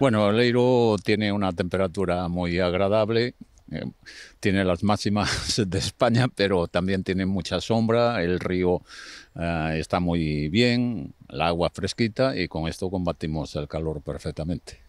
Bueno, Leiro tiene una temperatura muy agradable, eh, tiene las máximas de España, pero también tiene mucha sombra, el río eh, está muy bien, el agua fresquita y con esto combatimos el calor perfectamente.